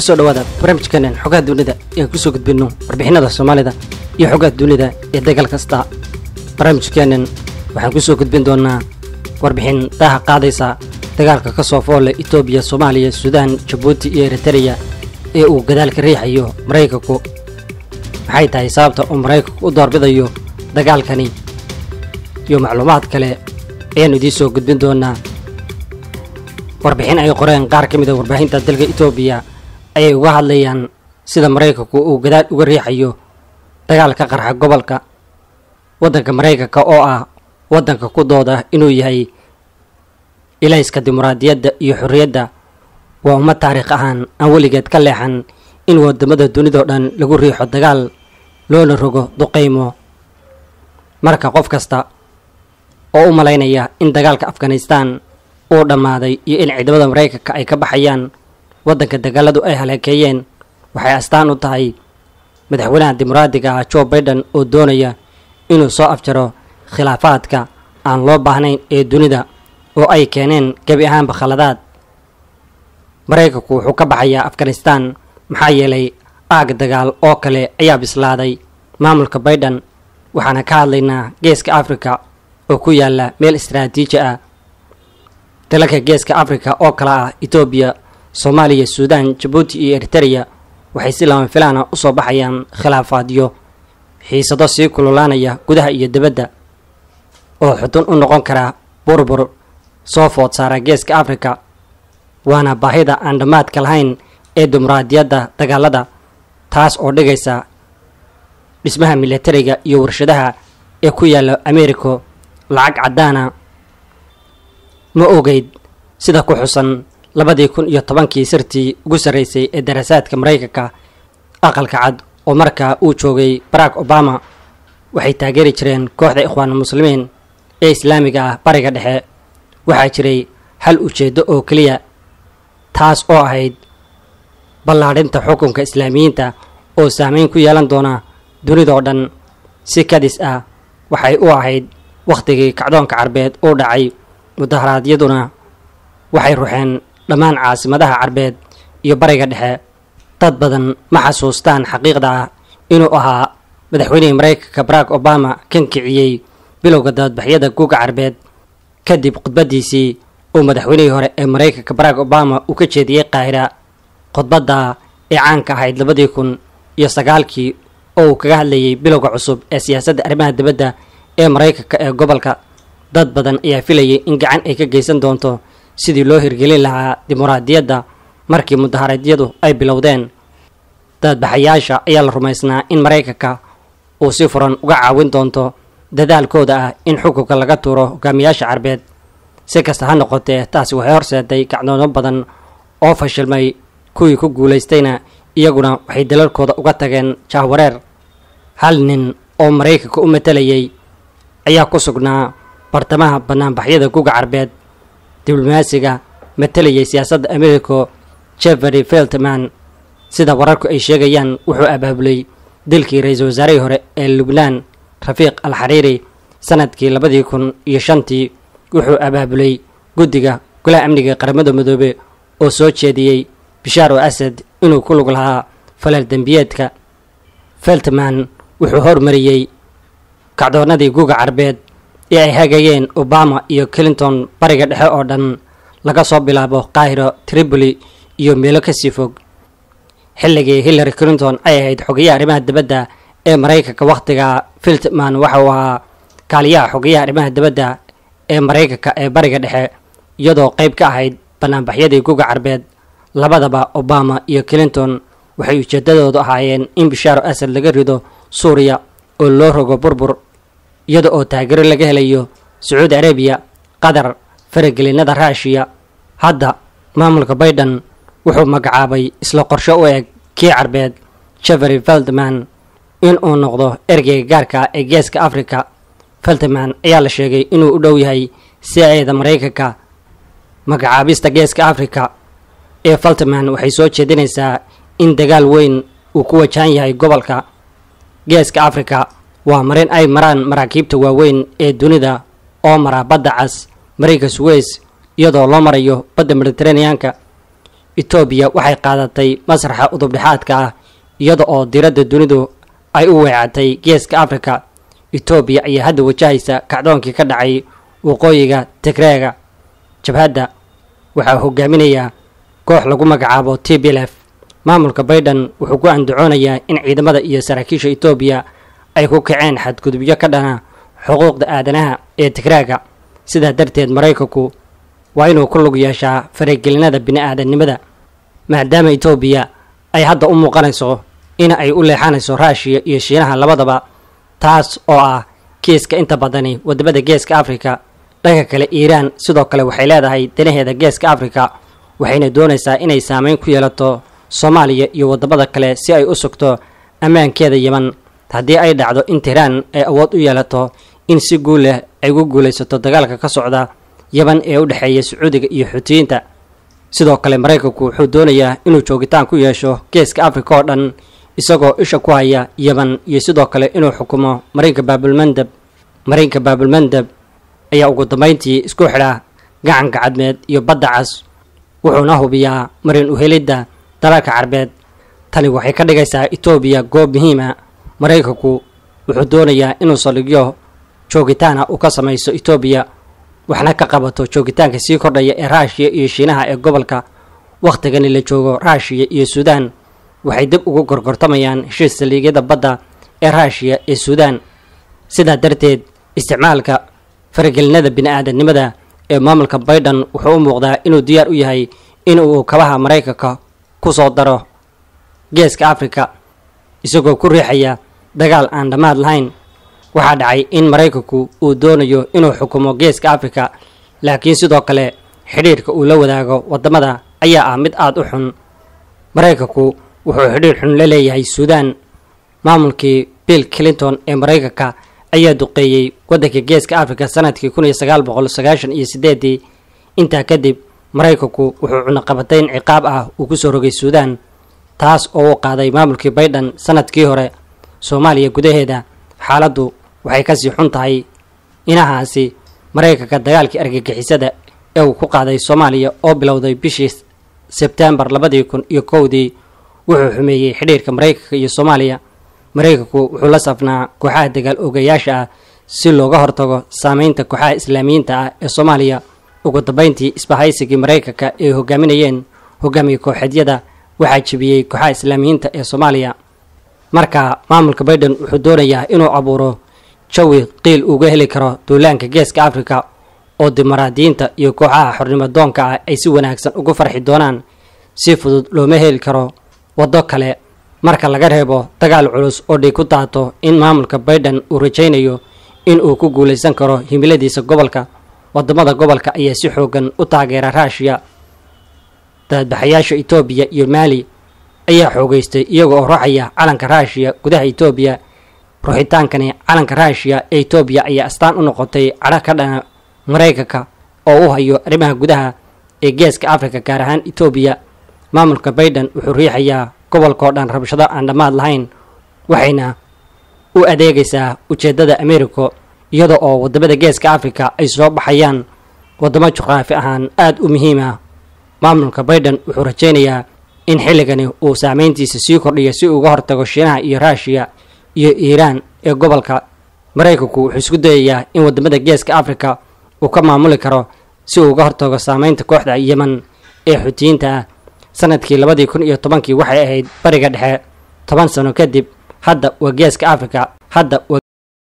kusoo dhawaada barnaamijkeenan xogaha dunida ee aan kusoo gudbino warbixinada soomaalida iyo xogaha dunida ee dagaal kasta barnaamijkeenan waxaan kusoo gudbin doonaa warbixin daaha qaadaysa dagaalka ka soo foolle etoobiya soomaaliya suudaan jabuuti iyo eritariya ee uu gadaalka riixayo maraykanku maxay tahay sababta uu maraykanku u doorbidayo dagaalkani iyo macluumaad kale ayaan idiin soo gudbin doonaa warbixin ay qoreen qaar ka mid a ah warbaahinta dalka itoobiya ayay uga hadlayaan sida maraykanku uu gadaad uga riixayo dagaalka qarxa gobolka waddanka maraykanka oo ah waddanka ku dooda inuu yahay ilayska dimuqraadiyadda iyo xorriyadda waa uma taariikh ahaan aan weligeed ka leexan in wadamada dunidoo dhan lagu riixo dagaal loona rogo duqeymo marka qof kasta oo u malaynaya in dagaalka afghanistan uu dhammaaday iyo in ciidamada maraykanka ay ka baxayaan waddanka dagaaladu ay haleekeeyeen waxay astaan u tahay madaxweynaha dimuqraadiga ah jo baiden oo doonaya inuu soo afjaro khilaafaadka aan loo baahnayn ee dunida oo ay keeneen gebi ahaanba khaladaad maraykanku wuxuu ka baxayaa afghanistan maxaa yeelay aag dagaal oo kale ayaa bislaaday maamulka baiden waxaana ka hadlaynaa geeska afrika oo ku yaalla meel istaraatiiji ah dalalka geeska afrika oo kale ah etoobiya soomaaliya suudan jabuuti iyo eritereya waxay si lama filaana ah usoo baxayaan khilaafaadyo xiisado sii kululaanaya gudaha iyo dibadda oo xudun u noqon kara burbur soo food saara geeska afrika waana baahida aan dhammaadka lahayn ee dimuraadiyadda dagaalada taas oo dhigaysa dhismaha milatariga iyo warshadaha ee ku yaalla ameeriko lacag caddaana ma ogeyd sida ku xusan labadii kun iyo tobankii sirtii ugu sarraysay ee daraasaadka maraykanka aqalka cad oo markaa uu joogay barack obama waxay taageeri jireen kooxda ikhwaan muslimiin ee islaamiga ah bariga dhexe waxaa jiray hal ujeeddo oo keliya taas oo ahayd ballaadhinta xukunka islaamiyiinta oo saameyn ku yeelan doona dunidoo dhan si kadis ah waxay u ahayd wakhtigii kacdoonka carbeed uu dhacay mudaharaadyaduna waxay ruxeen dhammaan caasimadaha carbeed iyo bariga dhexe dad badan ma xasuustaan xaqiiqda ah inuu ahaa madaxweynihii maraykanka barack obama kan kiciyey bilowga dabadbaxyada guuga carbeed kadib khudbaddiisii uu madaxweynihii hore ee maraykanka barack obama uu ka jeediyey qaahira khudbadda ee caanka ahayd labadii kun iyo sagaalkii oo uu kaga hadlayay bilowga cusub ee siyaasadda arrimaha dibadda ee maraykanka ee gobolka dad badan ayaa filayay in gacan ay ka geysan doonto sidii loo hirgelin lahaa dimuqraadiyadda markii mudaharadyadu ay bilowdeen daadbaxayaasha ayaa la rumaysnaa in maraykanka uu si furan uga caawin doonto dadaalkooda ah in xukunka laga tuuro hogaamiyaasha carbeed si kasta ha noqotee taasi waxay horseeday gacdoono badan oo fashilmay kuwii ku guulaystayna iyaguna waxay dalalkooda uga tageen jahwareer hal nin oo maraykanka u matalayay ayaa ku sugnaa bartamaha banaanbaxyada guga carbeed diblomaasiga matalayay siyaasadda america jeffery feltman sida wararku ay sheegayaan wuxuu abaabulay dilkii ra iisal wasaarihii hore ee lubnaan rafiiq al xariiri sanadkii labadii kun iyo shantii wuxuu abaabulay guddiga golaha amniga qaramada midoobe oo soo jeediyey bishaar asad inuu ku lug lahaa falal dembiyeedka feltman wuxuu hormariyey kacdoonnadii guga carbeed ee ay hagayeen obama iyo clinton bariga dhexe oo dhan laga soo bilaabo qaahiro tripoli iyo meelo kasii fog xilligii hillary clinton ay ahayd xogayaha arrimaha dibadda ee maraykanka wakhtiga filtman waxau ahaa kaaliyaha xogayaha arrimaha dibadda ee maraykanka ee bariga dhexe iyadoo qayb ka ahayd banaanbaxyadii guga carbeed labadaba obama iyo clinton waxay ujeedadoodu ahaayeen in bishaaro asad laga rido suuriya oo loo rogo burbur iyada oo taageero laga helayo sacuudi arabiya qatar faragelinada raashiya hadda maamulka baydhan wuxuu magacaabay isla qorsho u eg kii carbeed jeffery feldman in uu noqdo ergeyga gaarka ah ee geeska afrika feldman ayaa la sheegay inuu u dhow yahay siaceeda maraykanka magacaabista geeska afrika ee feldman waxay soo jeedinaysaa in dagaal weyn uu ku wajahan yahay gobolka geeska afrika waa marin ay maraan maraakiibta waaweyn ee dunida oo maraa badda cas marayka suweys iyadoo loo marayo badda mediteraneanka etoobiya waxay qaadatay masraxa udubdhexaadka ah iyada oo diradda dunidu ay u weecatay geeska afrika etoobiya ayaa hadda wajahaysa kacdoonkii ka dhacay waqooyiga tigreega jabhadda waxaa hogaaminayaa koox lagu magacaabo t b lf maamulka baydhan wuxuu ku andacoonayaa in ciidamada iyo saraakiisha etoobiya ay ku kaceen xadgudubyo ka dhana xuquuqda aadanaha ee tigraaga sidaa darteed maraykanku waa inuu ku lug yeeshaa faragelinada bini bini'aadannimada maadaama etoobiya ay hadda u muuqanayso in ay u leexanayso raashiya iyo shiinaha labadaba taas oo ah kiiska inta badani waddamada geeska afrika dhanka kale iiraan sidoo kale waxay leedahay danaheeda geeska afrika waxayna doonaysaa inay saameyn ku yeelato soomaaliya iyo waddamada kale si ay u sugto ammaankeeda yeman haddii ay dhacdo in tiiraan ay awood u yeelato in si guul leh ay ugu guulaysato dagaalka ka socda yaban ee u dhexeeya sacuudiga iyo xuutiyiinta sidoo kale maraykanku wuxuu doonayaa inuu joogitaan ku yeesho geeska afrika oo dhan isagoo isha ku haya yaban iyo sidoo kale inuu xukumo marinka baabulmandab marinka baabulmandab ayaa ugu dambayntii isku xidha gacanka cadmeed iyo badda cas wuxuuna hubiyaa marin uhelidda dalalka carbeed tani waxay ka dhigaysaa etoobiya goob muhiima ah maraykanku wuxuu doonayaa inuu saldhigyo joogitaana uu ka samayso etoobiya waxna ka qabato joogitaanka sii kordhaya ee raashiya iyo shiinaha ee gobolka wakhtigani la joogo raashiya iyo suudaan waxay dib ugu gorgortamayaan heshiis saldhigyada badda ee raashiya ee suudaan sidaa darteed isticmaalka faragelinada bini-aadamnimada ee maamulka baydhan wuxuu u muuqdaa inuu diyaar u yahay inuu kabaha maraykanka ku soo daro geeska afrika isagoo ku riixaya dagaal aan dhammaad lahayn waxaa dhacay in maraykanku uu doonayo inuu xukumo geeska afrika laakiin sidoo kale xidhiirka uu la wadaago waddamada ayaa ah mid aada u xun maraykanku wuxuu xidhiir xun la leeyahay suudaan maamulkii bill clinton ee maraykanka ayaa duqeeyey waddanka geeska afrika sanadkii kun iyo sagaal boqol sagaashan iyo sideedii intaa kadib maraykanku wuxuu cunaqabatayn ciqaab ah uu ku soo rogay suudaan taas oo uu qaaday maamulkii baydhan sanadkii hore soomaaliya gudaheeda xaaladdu waxay kasii xun tahay inahaasi maraykanka dagaalkii argagixisada ee uu ku qaaday soomaaliya oo bilowday bishii sebtembar labadii kun iyo kowdii wuxuu xumeeyey xidhiirka maraykanka iyo soomaaliya maraykanku wuxuu la safnaa kooxaha dagaal ogayaasha ah si looga hortago saameynta kooxaha islaamiyiinta ah ee soomaaliya ugu dambeyntii isbahaysigii maraykanka ay hogaaminayeen hogaamiye kooxeedyada waxaa jibiyey kooxaha islaamiyiinta ee soomaaliya marka maamulka baiden wuxuu doonayaa inuu abuuro jawi qiil uga heli karo duulaanka geeska afrika oo dimuqraadiyiinta iyo kooxaha xornimadoonka ah ay si wanaagsan ugu farxi doonaan si fudud looma heli karo waddo kale marka laga reebo dagaal culus oo dhig ku daato in maamulka baiden uu rajaynayo in uu ku guulaysan karo himiladiisa gobolka waddamada gobolka ayaa si xoogan u taageera raashiya daadbaxayaasha etoobiya iyo maali ayaa xoogeystay iyagoo ruuxaya calanka raashiya gudaha etoobiya ruuxitaankani calanka raashiya ee etoobiya ayaa astaan u noqotay cadho ka dhana maraykanka oo u hayo arrimaha gudaha ee geeska africa gaar ahaan etoobiya maamulka baydhan wuxuu riixayaa gobolkao dhan rabshado aan dhammaad lahayn waxayna u adeegaysaa ujeeddada amerika iyada oo waddamada geeska afrika ay soo baxayaan waddamo juqraafi ahaan aada u muhiim ah maamulka baydhan wuxuu rajaynayaa in xilligani uu saameyntiisa sii kordhiyo si uga hortago shiinaha iyo ruushiya iyo iiraan ee gobolka maraykanku wuxuu isku dayayaa in wadamada geeska afrika uu ka maamuli karo si uu uga hortago saameynta kooxda yeman ee xutiyiinta ah sanadkii labadii kun iyo tobankii waxay ahayd bariga dhexe toban sano kadib hadda waa geeska afrika hadda waa